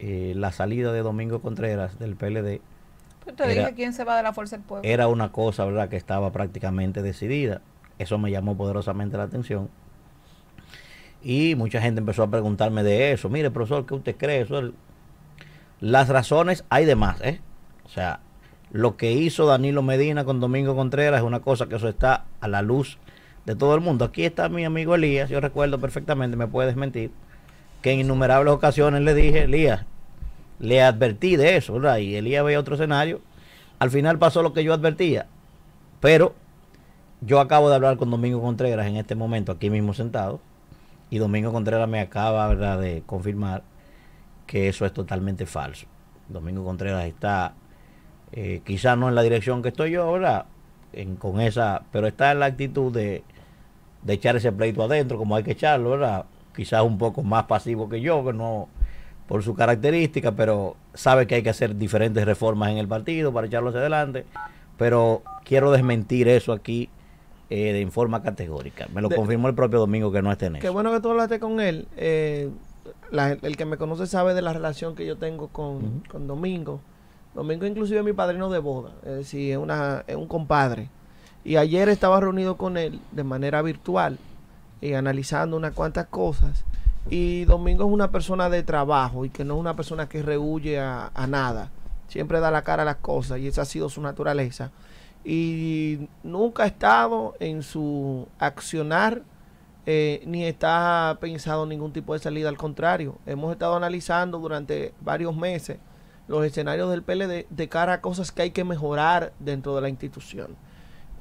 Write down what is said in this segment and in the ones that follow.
Eh, la salida de Domingo Contreras del PLD. Pues era, quién se va de la fuerza del pueblo. Era una cosa, ¿verdad?, que estaba prácticamente decidida. Eso me llamó poderosamente la atención. Y mucha gente empezó a preguntarme de eso. Mire, profesor, ¿qué usted cree? Eso Las razones hay de más, ¿eh? O sea, lo que hizo Danilo Medina con Domingo Contreras es una cosa que eso está a la luz de todo el mundo. Aquí está mi amigo Elías, yo recuerdo perfectamente, me puede desmentir que en innumerables ocasiones le dije, Elías, le advertí de eso, ¿verdad? Y Elías veía otro escenario. Al final pasó lo que yo advertía, pero yo acabo de hablar con Domingo Contreras en este momento, aquí mismo sentado, y Domingo Contreras me acaba, ¿verdad?, de confirmar que eso es totalmente falso. Domingo Contreras está, eh, quizás no en la dirección que estoy yo ahora, en, con esa, pero está en la actitud de, de echar ese pleito adentro, como hay que echarlo, ¿verdad? quizás un poco más pasivo que yo, que no por su característica, pero sabe que hay que hacer diferentes reformas en el partido para echarlo hacia adelante. Pero quiero desmentir eso aquí eh, de forma categórica. Me lo confirmó el propio Domingo que no es en Qué bueno que tú hablaste con él. Eh, el que me conoce sabe de la relación que yo tengo con, con Domingo. Domingo inclusive es mi padrino de boda, es decir, es, una, es un compadre. Y ayer estaba reunido con él de manera virtual y eh, analizando unas cuantas cosas. Y Domingo es una persona de trabajo y que no es una persona que rehuye a, nada. Siempre da la cara a las cosas y esa ha sido su naturaleza. Y nunca ha estado en su accionar eh, ni está pensado ningún tipo de salida. Al contrario, hemos estado analizando durante varios meses los escenarios del PLD de cara a cosas que hay que mejorar dentro de la institución.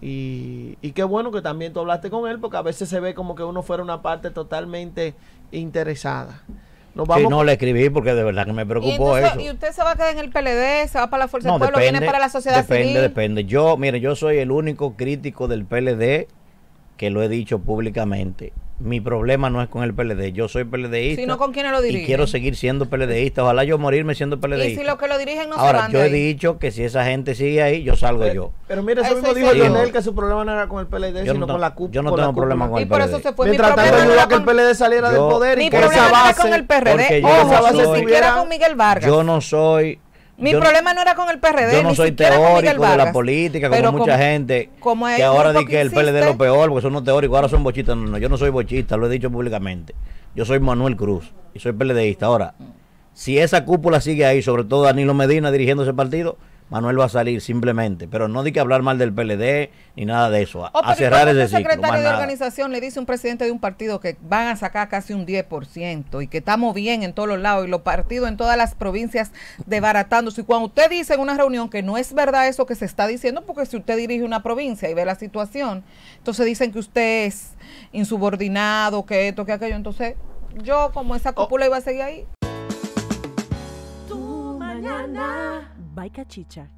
Y, y, qué bueno que también tú hablaste con él, porque a veces se ve como que uno fuera una parte totalmente interesada. si no, le escribí porque de verdad que me preocupó eso. ¿Y usted se va a quedar en el PLD? ¿Se va para la Fuerza del Pueblo? ¿Viene para la sociedad depende, civil? Depende, depende. Yo, mire, yo soy el único crítico del PLD que lo he dicho públicamente mi problema no es con el PLD. Yo soy PLDista. Sino con quienes lo dirigen. Y quiero seguir siendo PLDista. Ojalá yo morirme siendo PLDista. Y si los que lo dirigen no Ahora, Ahora yo he dicho que si esa gente sigue ahí, yo salgo yo. Pero mira, eso mismo dijo Lionel que su problema no era con el PLD, sino con la CUP Yo no tengo problema con el Y por eso se fue Mientras mi tanto ayudó no que el PLD saliera del poder y que esa base. con el PRD. Ojo, ni siquiera con Miguel Vargas. Yo no soy mi problema no era con el PRD. Yo no soy teórico de la política, como, mucha gente que ahora dice que el PLD es lo peor, porque son unos teóricos, ahora son bochistas. No, no, yo no soy bochista, lo he dicho públicamente. Yo soy Manuel Cruz y soy PLDista. Ahora, si esa cúpula sigue ahí, sobre todo Danilo Medina dirigiendo ese partido, Manuel va a salir simplemente, pero no di que hablar mal del PLD ni nada de eso, a, oh, cerrar ese ciclo. El secretario de organización le dice un presidente de un partido que van a sacar casi un 10% y que estamos bien en todos los lados y los partidos en todas las provincias desbaratándose Y cuando usted dice en una reunión que no es verdad eso que se está diciendo, porque si usted dirige una provincia y ve la situación, entonces dicen que usted es insubordinado, que esto, que aquello, entonces yo como esa oh. cúpula iba a seguir ahí. by Chicha,